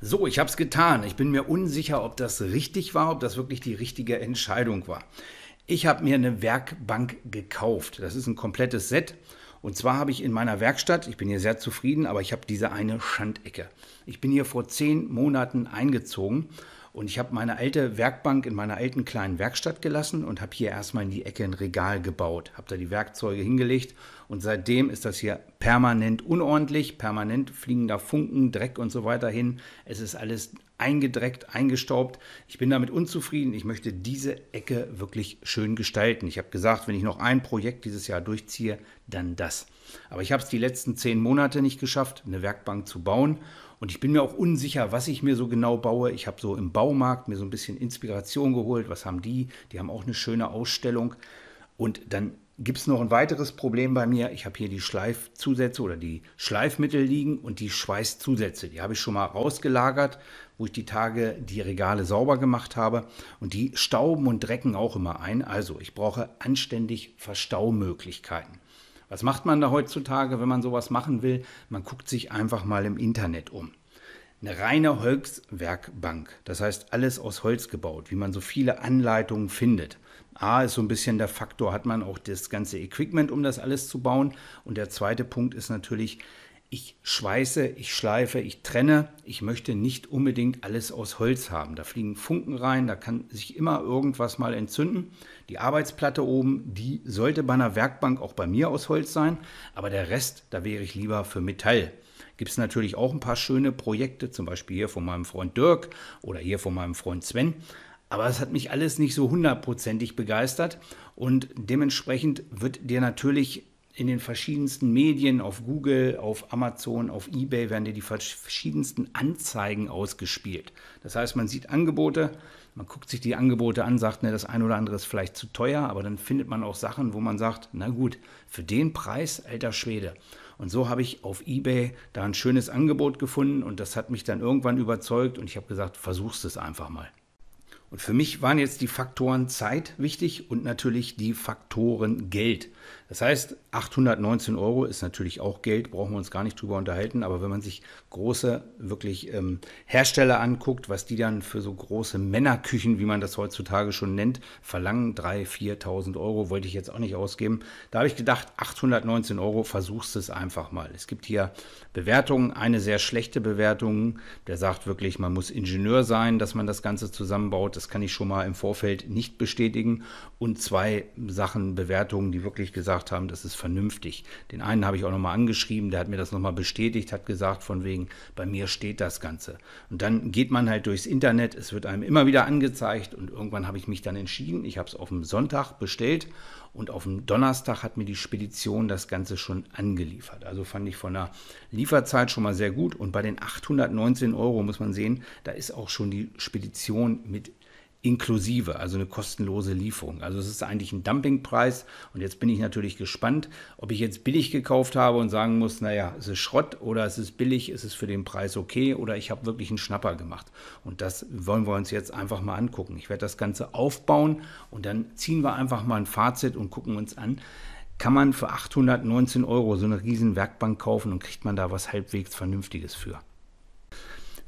so, ich habe es getan. Ich bin mir unsicher, ob das richtig war, ob das wirklich die richtige Entscheidung war. Ich habe mir eine Werkbank gekauft. Das ist ein komplettes Set. Und zwar habe ich in meiner Werkstatt, ich bin hier sehr zufrieden, aber ich habe diese eine Schandecke. Ich bin hier vor zehn Monaten eingezogen und ich habe meine alte Werkbank in meiner alten kleinen Werkstatt gelassen und habe hier erstmal in die Ecke ein Regal gebaut, habe da die Werkzeuge hingelegt und seitdem ist das hier permanent unordentlich, permanent fliegen da Funken, Dreck und so weiter hin. Es ist alles eingedreckt, eingestaubt. Ich bin damit unzufrieden. Ich möchte diese Ecke wirklich schön gestalten. Ich habe gesagt, wenn ich noch ein Projekt dieses Jahr durchziehe, dann das. Aber ich habe es die letzten zehn Monate nicht geschafft, eine Werkbank zu bauen. Und ich bin mir auch unsicher, was ich mir so genau baue. Ich habe so im Baumarkt mir so ein bisschen Inspiration geholt. Was haben die? Die haben auch eine schöne Ausstellung. Und dann gibt es noch ein weiteres Problem bei mir. Ich habe hier die Schleifzusätze oder die Schleifmittel liegen und die Schweißzusätze. Die habe ich schon mal rausgelagert, wo ich die Tage die Regale sauber gemacht habe. Und die stauben und drecken auch immer ein. Also ich brauche anständig Verstaumöglichkeiten. Was macht man da heutzutage, wenn man sowas machen will? Man guckt sich einfach mal im Internet um. Eine reine Holzwerkbank, das heißt alles aus Holz gebaut, wie man so viele Anleitungen findet. A ist so ein bisschen der Faktor, hat man auch das ganze Equipment, um das alles zu bauen. Und der zweite Punkt ist natürlich, ich schweiße, ich schleife, ich trenne. Ich möchte nicht unbedingt alles aus Holz haben. Da fliegen Funken rein, da kann sich immer irgendwas mal entzünden. Die Arbeitsplatte oben, die sollte bei einer Werkbank auch bei mir aus Holz sein. Aber der Rest, da wäre ich lieber für Metall. Gibt es natürlich auch ein paar schöne Projekte, zum Beispiel hier von meinem Freund Dirk oder hier von meinem Freund Sven. Aber es hat mich alles nicht so hundertprozentig begeistert und dementsprechend wird dir natürlich in den verschiedensten Medien, auf Google, auf Amazon, auf eBay werden dir die verschiedensten Anzeigen ausgespielt. Das heißt, man sieht Angebote, man guckt sich die Angebote an, sagt, ne, das ein oder andere ist vielleicht zu teuer, aber dann findet man auch Sachen, wo man sagt, na gut, für den Preis, alter Schwede. Und so habe ich auf eBay da ein schönes Angebot gefunden und das hat mich dann irgendwann überzeugt und ich habe gesagt, versuchst es einfach mal. Und für mich waren jetzt die Faktoren Zeit wichtig und natürlich die Faktoren Geld. Das heißt, 819 Euro ist natürlich auch Geld, brauchen wir uns gar nicht drüber unterhalten, aber wenn man sich große, wirklich ähm, Hersteller anguckt, was die dann für so große Männerküchen, wie man das heutzutage schon nennt, verlangen, 3.000, 4.000 Euro, wollte ich jetzt auch nicht ausgeben. Da habe ich gedacht, 819 Euro, versuchst es einfach mal. Es gibt hier Bewertungen, eine sehr schlechte Bewertung, der sagt wirklich, man muss Ingenieur sein, dass man das Ganze zusammenbaut. Das kann ich schon mal im Vorfeld nicht bestätigen. Und zwei Sachen, Bewertungen, die wirklich gesagt gesagt haben, das ist vernünftig. Den einen habe ich auch nochmal angeschrieben, der hat mir das nochmal bestätigt, hat gesagt, von wegen, bei mir steht das Ganze. Und dann geht man halt durchs Internet, es wird einem immer wieder angezeigt und irgendwann habe ich mich dann entschieden, ich habe es auf dem Sonntag bestellt und auf dem Donnerstag hat mir die Spedition das Ganze schon angeliefert. Also fand ich von der Lieferzeit schon mal sehr gut und bei den 819 Euro muss man sehen, da ist auch schon die Spedition mit inklusive, also eine kostenlose Lieferung. Also es ist eigentlich ein Dumpingpreis und jetzt bin ich natürlich gespannt, ob ich jetzt billig gekauft habe und sagen muss, naja, es ist Schrott oder es ist billig, es ist für den Preis okay oder ich habe wirklich einen Schnapper gemacht. Und das wollen wir uns jetzt einfach mal angucken. Ich werde das Ganze aufbauen und dann ziehen wir einfach mal ein Fazit und gucken uns an, kann man für 819 Euro so eine riesen Werkbank kaufen und kriegt man da was halbwegs Vernünftiges für.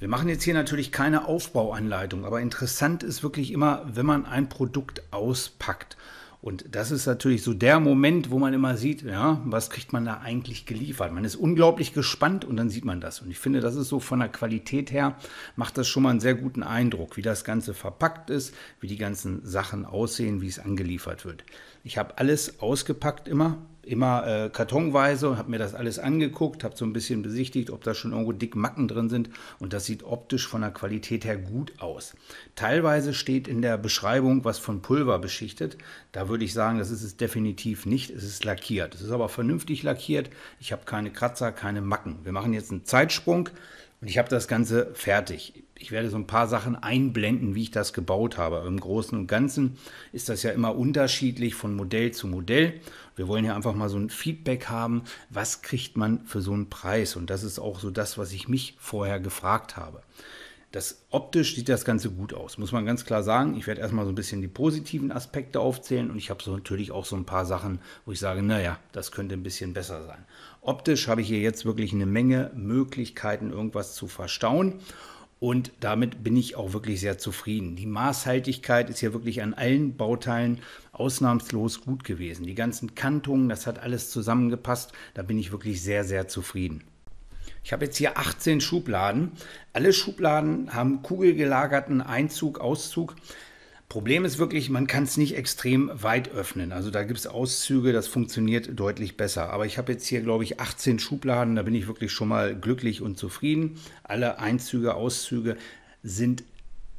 Wir machen jetzt hier natürlich keine Aufbauanleitung, aber interessant ist wirklich immer, wenn man ein Produkt auspackt. Und das ist natürlich so der Moment, wo man immer sieht, ja, was kriegt man da eigentlich geliefert. Man ist unglaublich gespannt und dann sieht man das. Und ich finde, das ist so von der Qualität her, macht das schon mal einen sehr guten Eindruck, wie das Ganze verpackt ist, wie die ganzen Sachen aussehen, wie es angeliefert wird. Ich habe alles ausgepackt immer immer äh, kartonweise und habe mir das alles angeguckt, habe so ein bisschen besichtigt, ob da schon irgendwo dick Macken drin sind und das sieht optisch von der Qualität her gut aus. Teilweise steht in der Beschreibung was von Pulver beschichtet. Da würde ich sagen, das ist es definitiv nicht. Es ist lackiert. Es ist aber vernünftig lackiert. Ich habe keine Kratzer, keine Macken. Wir machen jetzt einen Zeitsprung. Und ich habe das Ganze fertig. Ich werde so ein paar Sachen einblenden, wie ich das gebaut habe. Im Großen und Ganzen ist das ja immer unterschiedlich von Modell zu Modell. Wir wollen ja einfach mal so ein Feedback haben, was kriegt man für so einen Preis? Und das ist auch so das, was ich mich vorher gefragt habe. Das optisch sieht das Ganze gut aus, muss man ganz klar sagen. Ich werde erstmal so ein bisschen die positiven Aspekte aufzählen und ich habe so natürlich auch so ein paar Sachen, wo ich sage, naja, das könnte ein bisschen besser sein. Optisch habe ich hier jetzt wirklich eine Menge Möglichkeiten, irgendwas zu verstauen. Und damit bin ich auch wirklich sehr zufrieden. Die Maßhaltigkeit ist hier wirklich an allen Bauteilen ausnahmslos gut gewesen. Die ganzen Kantungen, das hat alles zusammengepasst. Da bin ich wirklich sehr, sehr zufrieden. Ich habe jetzt hier 18 Schubladen. Alle Schubladen haben kugelgelagerten Einzug, Auszug. Problem ist wirklich, man kann es nicht extrem weit öffnen. Also da gibt es Auszüge, das funktioniert deutlich besser. Aber ich habe jetzt hier, glaube ich, 18 Schubladen, da bin ich wirklich schon mal glücklich und zufrieden. Alle Einzüge, Auszüge sind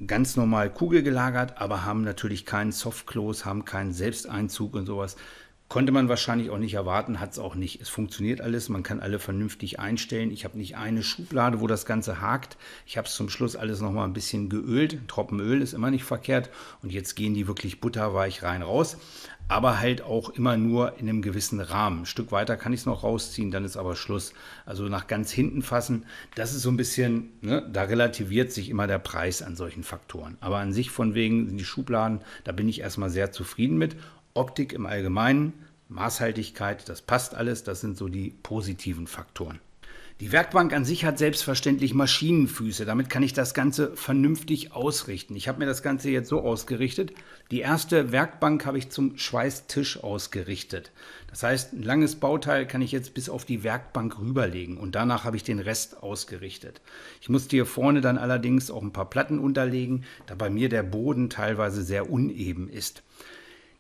ganz normal kugelgelagert, aber haben natürlich keinen Softclose, haben keinen Selbsteinzug und sowas. Konnte man wahrscheinlich auch nicht erwarten, hat es auch nicht. Es funktioniert alles, man kann alle vernünftig einstellen. Ich habe nicht eine Schublade, wo das Ganze hakt. Ich habe es zum Schluss alles nochmal ein bisschen geölt. Ein ist immer nicht verkehrt. Und jetzt gehen die wirklich butterweich rein raus. Aber halt auch immer nur in einem gewissen Rahmen. Ein Stück weiter kann ich es noch rausziehen, dann ist aber Schluss. Also nach ganz hinten fassen, das ist so ein bisschen, ne, da relativiert sich immer der Preis an solchen Faktoren. Aber an sich von wegen sind die Schubladen, da bin ich erstmal sehr zufrieden mit. Optik im Allgemeinen, Maßhaltigkeit, das passt alles, das sind so die positiven Faktoren. Die Werkbank an sich hat selbstverständlich Maschinenfüße, damit kann ich das Ganze vernünftig ausrichten. Ich habe mir das Ganze jetzt so ausgerichtet. Die erste Werkbank habe ich zum Schweißtisch ausgerichtet. Das heißt, ein langes Bauteil kann ich jetzt bis auf die Werkbank rüberlegen und danach habe ich den Rest ausgerichtet. Ich musste hier vorne dann allerdings auch ein paar Platten unterlegen, da bei mir der Boden teilweise sehr uneben ist.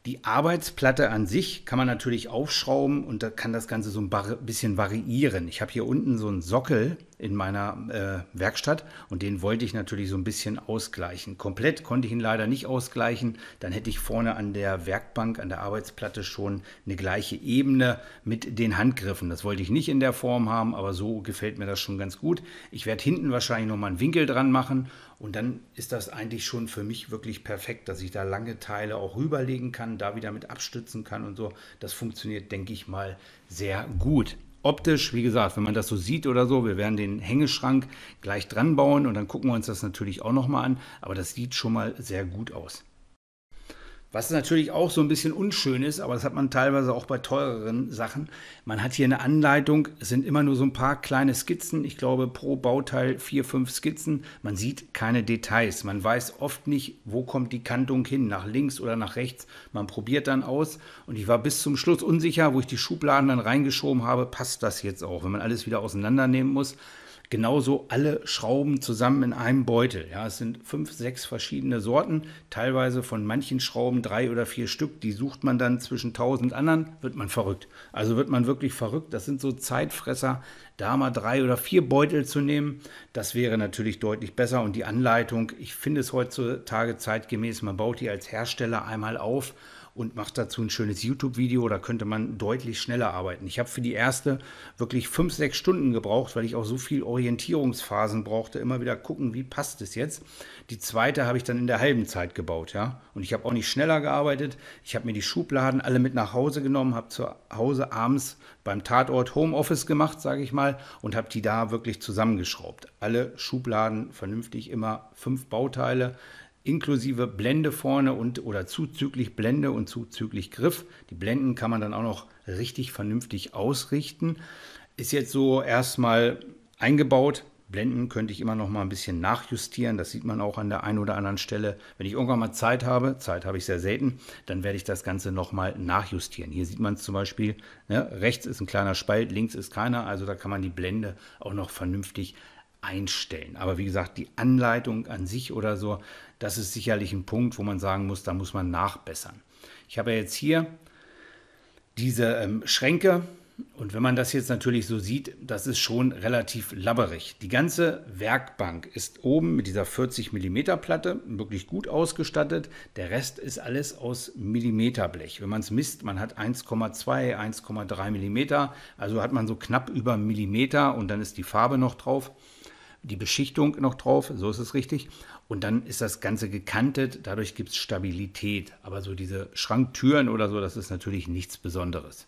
Die Arbeitsplatte an sich kann man natürlich aufschrauben und da kann das Ganze so ein bisschen variieren. Ich habe hier unten so einen Sockel, in meiner äh, Werkstatt und den wollte ich natürlich so ein bisschen ausgleichen. Komplett konnte ich ihn leider nicht ausgleichen, dann hätte ich vorne an der Werkbank, an der Arbeitsplatte schon eine gleiche Ebene mit den Handgriffen. Das wollte ich nicht in der Form haben, aber so gefällt mir das schon ganz gut. Ich werde hinten wahrscheinlich nochmal einen Winkel dran machen und dann ist das eigentlich schon für mich wirklich perfekt, dass ich da lange Teile auch rüberlegen kann, da wieder mit abstützen kann und so. Das funktioniert, denke ich mal, sehr gut optisch, wie gesagt, wenn man das so sieht oder so, wir werden den Hängeschrank gleich dran bauen und dann gucken wir uns das natürlich auch nochmal an. Aber das sieht schon mal sehr gut aus. Was natürlich auch so ein bisschen unschön ist, aber das hat man teilweise auch bei teureren Sachen. Man hat hier eine Anleitung, es sind immer nur so ein paar kleine Skizzen. Ich glaube, pro Bauteil vier, fünf Skizzen. Man sieht keine Details. Man weiß oft nicht, wo kommt die Kantung hin, nach links oder nach rechts. Man probiert dann aus. Und ich war bis zum Schluss unsicher, wo ich die Schubladen dann reingeschoben habe. Passt das jetzt auch, wenn man alles wieder auseinandernehmen muss? genauso alle Schrauben zusammen in einem Beutel. Ja, es sind fünf, sechs verschiedene Sorten, teilweise von manchen Schrauben drei oder vier Stück. Die sucht man dann zwischen tausend anderen, wird man verrückt. Also wird man wirklich verrückt. Das sind so Zeitfresser. Da mal drei oder vier Beutel zu nehmen, das wäre natürlich deutlich besser. Und die Anleitung, ich finde es heutzutage zeitgemäß, man baut die als Hersteller einmal auf und macht dazu ein schönes YouTube-Video. Da könnte man deutlich schneller arbeiten. Ich habe für die erste wirklich fünf, sechs Stunden gebraucht, weil ich auch so viel Orientierungsphasen brauchte. Immer wieder gucken, wie passt es jetzt. Die zweite habe ich dann in der halben Zeit gebaut, ja. Und ich habe auch nicht schneller gearbeitet. Ich habe mir die Schubladen alle mit nach Hause genommen, habe zu Hause abends beim Tatort Homeoffice gemacht, sage ich mal, und habe die da wirklich zusammengeschraubt. Alle Schubladen vernünftig immer fünf Bauteile inklusive Blende vorne und oder zuzüglich Blende und zuzüglich Griff. Die Blenden kann man dann auch noch richtig vernünftig ausrichten. Ist jetzt so erstmal eingebaut. Blenden könnte ich immer noch mal ein bisschen nachjustieren. Das sieht man auch an der einen oder anderen Stelle. Wenn ich irgendwann mal Zeit habe, Zeit habe ich sehr selten, dann werde ich das Ganze noch mal nachjustieren. Hier sieht man es zum Beispiel, ne, rechts ist ein kleiner Spalt, links ist keiner. Also da kann man die Blende auch noch vernünftig einstellen. Aber wie gesagt, die Anleitung an sich oder so, das ist sicherlich ein Punkt, wo man sagen muss, da muss man nachbessern. Ich habe jetzt hier diese ähm, Schränke und wenn man das jetzt natürlich so sieht, das ist schon relativ labberig. Die ganze Werkbank ist oben mit dieser 40 mm Platte wirklich gut ausgestattet. Der Rest ist alles aus Millimeterblech. Wenn man es misst, man hat 1,2, 1,3 mm, also hat man so knapp über Millimeter und dann ist die Farbe noch drauf die Beschichtung noch drauf, so ist es richtig. Und dann ist das Ganze gekantet, dadurch gibt es Stabilität. Aber so diese Schranktüren oder so, das ist natürlich nichts Besonderes.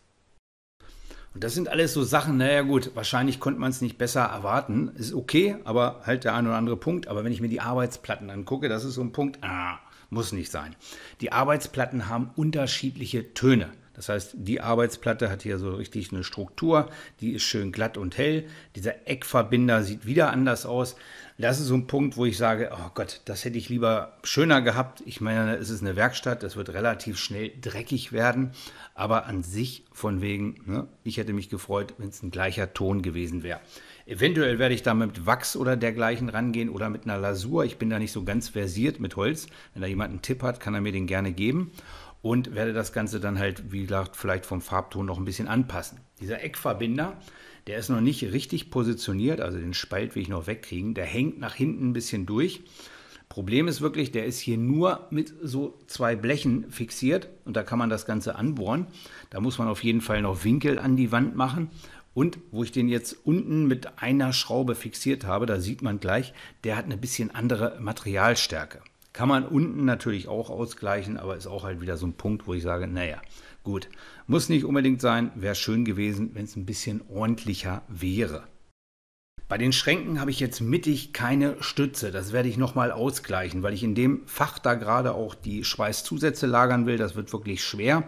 Und das sind alles so Sachen, naja gut, wahrscheinlich konnte man es nicht besser erwarten. Ist okay, aber halt der ein oder andere Punkt. Aber wenn ich mir die Arbeitsplatten angucke, das ist so ein Punkt, ah, muss nicht sein. Die Arbeitsplatten haben unterschiedliche Töne. Das heißt, die Arbeitsplatte hat hier so richtig eine Struktur, die ist schön glatt und hell. Dieser Eckverbinder sieht wieder anders aus. Das ist so ein Punkt, wo ich sage, oh Gott, das hätte ich lieber schöner gehabt. Ich meine, es ist eine Werkstatt, das wird relativ schnell dreckig werden, aber an sich von wegen, ne, ich hätte mich gefreut, wenn es ein gleicher Ton gewesen wäre. Eventuell werde ich da mit Wachs oder dergleichen rangehen oder mit einer Lasur. Ich bin da nicht so ganz versiert mit Holz. Wenn da jemand einen Tipp hat, kann er mir den gerne geben und werde das Ganze dann halt, wie gesagt, vielleicht vom Farbton noch ein bisschen anpassen. Dieser Eckverbinder, der ist noch nicht richtig positioniert, also den Spalt will ich noch wegkriegen. Der hängt nach hinten ein bisschen durch. Problem ist wirklich, der ist hier nur mit so zwei Blechen fixiert und da kann man das Ganze anbohren. Da muss man auf jeden Fall noch Winkel an die Wand machen. Und wo ich den jetzt unten mit einer Schraube fixiert habe, da sieht man gleich, der hat eine bisschen andere Materialstärke. Kann man unten natürlich auch ausgleichen, aber ist auch halt wieder so ein Punkt, wo ich sage, naja, gut, muss nicht unbedingt sein, wäre schön gewesen, wenn es ein bisschen ordentlicher wäre. Bei den Schränken habe ich jetzt mittig keine Stütze. Das werde ich nochmal ausgleichen, weil ich in dem Fach da gerade auch die Schweißzusätze lagern will. Das wird wirklich schwer.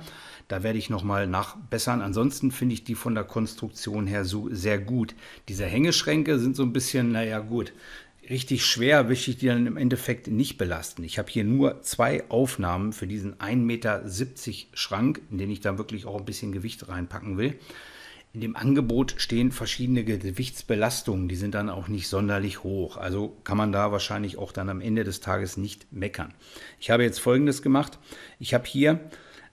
Da werde ich nochmal nachbessern. Ansonsten finde ich die von der Konstruktion her so sehr gut. Diese Hängeschränke sind so ein bisschen, naja gut, richtig schwer wische ich die dann im Endeffekt nicht belasten. Ich habe hier nur zwei Aufnahmen für diesen 1,70 Meter Schrank, in den ich dann wirklich auch ein bisschen Gewicht reinpacken will. In dem Angebot stehen verschiedene Gewichtsbelastungen, die sind dann auch nicht sonderlich hoch. Also kann man da wahrscheinlich auch dann am Ende des Tages nicht meckern. Ich habe jetzt folgendes gemacht. Ich habe hier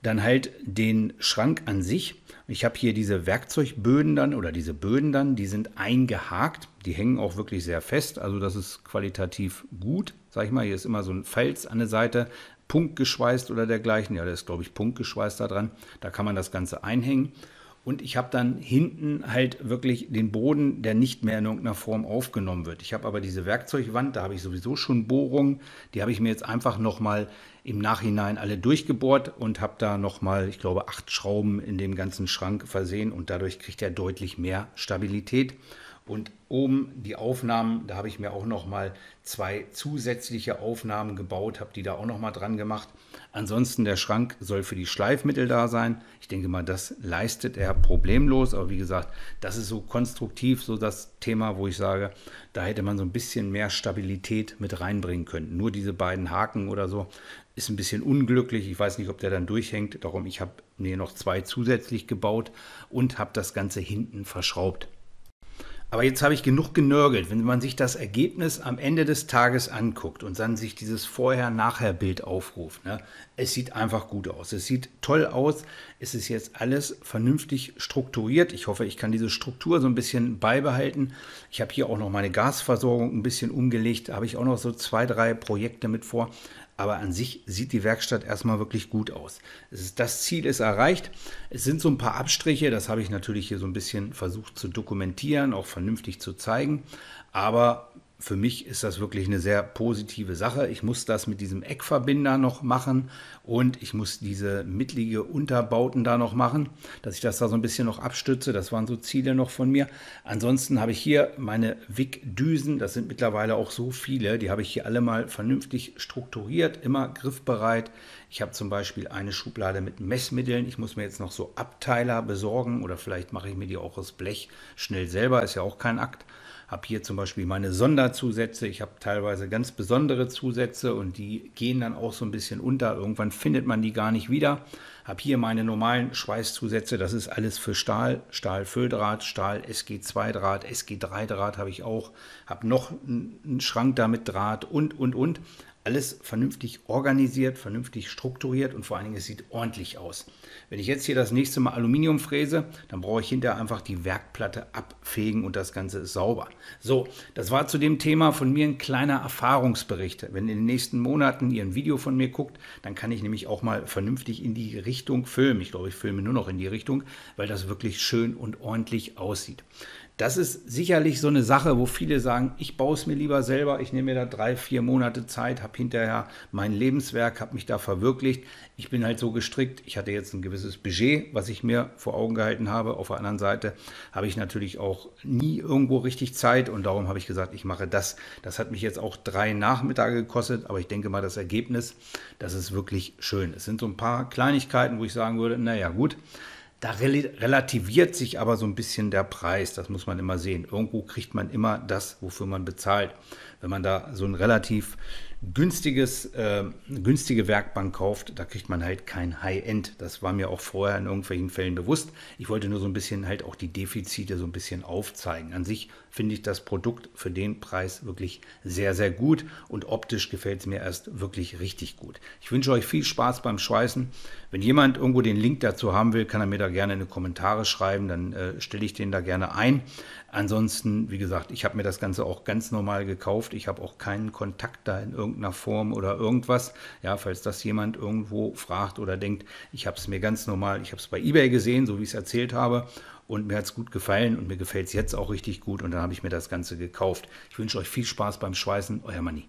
dann halt den Schrank an sich ich habe hier diese Werkzeugböden dann oder diese Böden dann, die sind eingehakt. Die hängen auch wirklich sehr fest. Also das ist qualitativ gut. Sag ich mal, hier ist immer so ein Fels an der Seite, punktgeschweißt oder dergleichen. Ja, da ist, glaube ich, punktgeschweißt da dran. Da kann man das Ganze einhängen. Und ich habe dann hinten halt wirklich den Boden, der nicht mehr in irgendeiner Form aufgenommen wird. Ich habe aber diese Werkzeugwand, da habe ich sowieso schon Bohrungen, die habe ich mir jetzt einfach nochmal im Nachhinein alle durchgebohrt und habe da nochmal, ich glaube, acht Schrauben in dem ganzen Schrank versehen und dadurch kriegt er deutlich mehr Stabilität. Und oben die Aufnahmen, da habe ich mir auch noch mal zwei zusätzliche Aufnahmen gebaut, habe die da auch noch mal dran gemacht. Ansonsten der Schrank soll für die Schleifmittel da sein. Ich denke mal, das leistet er problemlos. Aber wie gesagt, das ist so konstruktiv, so das Thema, wo ich sage, da hätte man so ein bisschen mehr Stabilität mit reinbringen können. Nur diese beiden Haken oder so ist ein bisschen unglücklich. Ich weiß nicht, ob der dann durchhängt. Darum, ich habe mir noch zwei zusätzlich gebaut und habe das Ganze hinten verschraubt. Aber jetzt habe ich genug genörgelt. Wenn man sich das Ergebnis am Ende des Tages anguckt und dann sich dieses Vorher-Nachher-Bild aufruft, ne, es sieht einfach gut aus. Es sieht toll aus. Es ist jetzt alles vernünftig strukturiert. Ich hoffe, ich kann diese Struktur so ein bisschen beibehalten. Ich habe hier auch noch meine Gasversorgung ein bisschen umgelegt. Da habe ich auch noch so zwei, drei Projekte mit vor. Aber an sich sieht die Werkstatt erstmal wirklich gut aus. das Ziel ist erreicht. Es sind so ein paar Abstriche, das habe ich natürlich hier so ein bisschen versucht zu dokumentieren, auch vernünftig zu zeigen. Aber für mich ist das wirklich eine sehr positive Sache. Ich muss das mit diesem Eckverbinder noch machen und ich muss diese mittlige Unterbauten da noch machen, dass ich das da so ein bisschen noch abstütze. Das waren so Ziele noch von mir. Ansonsten habe ich hier meine Wick-Düsen. Das sind mittlerweile auch so viele. Die habe ich hier alle mal vernünftig strukturiert, immer griffbereit. Ich habe zum Beispiel eine Schublade mit Messmitteln. Ich muss mir jetzt noch so Abteiler besorgen oder vielleicht mache ich mir die auch aus Blech schnell selber. Ist ja auch kein Akt habe hier zum Beispiel meine Sonderzusätze, ich habe teilweise ganz besondere Zusätze und die gehen dann auch so ein bisschen unter. Irgendwann findet man die gar nicht wieder. Habe hier meine normalen Schweißzusätze, das ist alles für Stahl, Stahlfülldraht, Stahl SG2-Draht, SG3-Draht habe ich auch, habe noch einen Schrank da mit Draht und, und, und alles vernünftig organisiert, vernünftig strukturiert und vor allen Dingen, es sieht ordentlich aus. Wenn ich jetzt hier das nächste Mal Aluminium fräse, dann brauche ich hinterher einfach die Werkplatte abfegen und das Ganze ist sauber. So, das war zu dem Thema von mir ein kleiner Erfahrungsbericht. Wenn in den nächsten Monaten ihr ein Video von mir guckt, dann kann ich nämlich auch mal vernünftig in die Richtung filmen. Ich glaube, ich filme nur noch in die Richtung, weil das wirklich schön und ordentlich aussieht. Das ist sicherlich so eine Sache, wo viele sagen, ich baue es mir lieber selber, ich nehme mir da drei, vier Monate Zeit, habe hinterher mein Lebenswerk, habe mich da verwirklicht. Ich bin halt so gestrickt, ich hatte jetzt ein gewisses Budget, was ich mir vor Augen gehalten habe. Auf der anderen Seite habe ich natürlich auch nie irgendwo richtig Zeit und darum habe ich gesagt, ich mache das. Das hat mich jetzt auch drei Nachmittage gekostet, aber ich denke mal, das Ergebnis, das ist wirklich schön. Es sind so ein paar Kleinigkeiten, wo ich sagen würde, naja gut, da relativiert sich aber so ein bisschen der Preis, das muss man immer sehen. Irgendwo kriegt man immer das, wofür man bezahlt. Wenn man da so ein relativ günstiges, äh, günstige Werkbank kauft, da kriegt man halt kein High-End. Das war mir auch vorher in irgendwelchen Fällen bewusst. Ich wollte nur so ein bisschen halt auch die Defizite so ein bisschen aufzeigen. An sich finde ich das Produkt für den Preis wirklich sehr, sehr gut und optisch gefällt es mir erst wirklich richtig gut. Ich wünsche euch viel Spaß beim Schweißen. Wenn jemand irgendwo den Link dazu haben will, kann er mir da gerne in die Kommentare schreiben, dann äh, stelle ich den da gerne ein. Ansonsten, wie gesagt, ich habe mir das Ganze auch ganz normal gekauft. Ich habe auch keinen Kontakt da in irgendeinem irgendeiner Form oder irgendwas. Ja, falls das jemand irgendwo fragt oder denkt, ich habe es mir ganz normal, ich habe es bei eBay gesehen, so wie ich es erzählt habe. Und mir hat es gut gefallen und mir gefällt es jetzt auch richtig gut. Und dann habe ich mir das Ganze gekauft. Ich wünsche euch viel Spaß beim Schweißen. Euer Mani.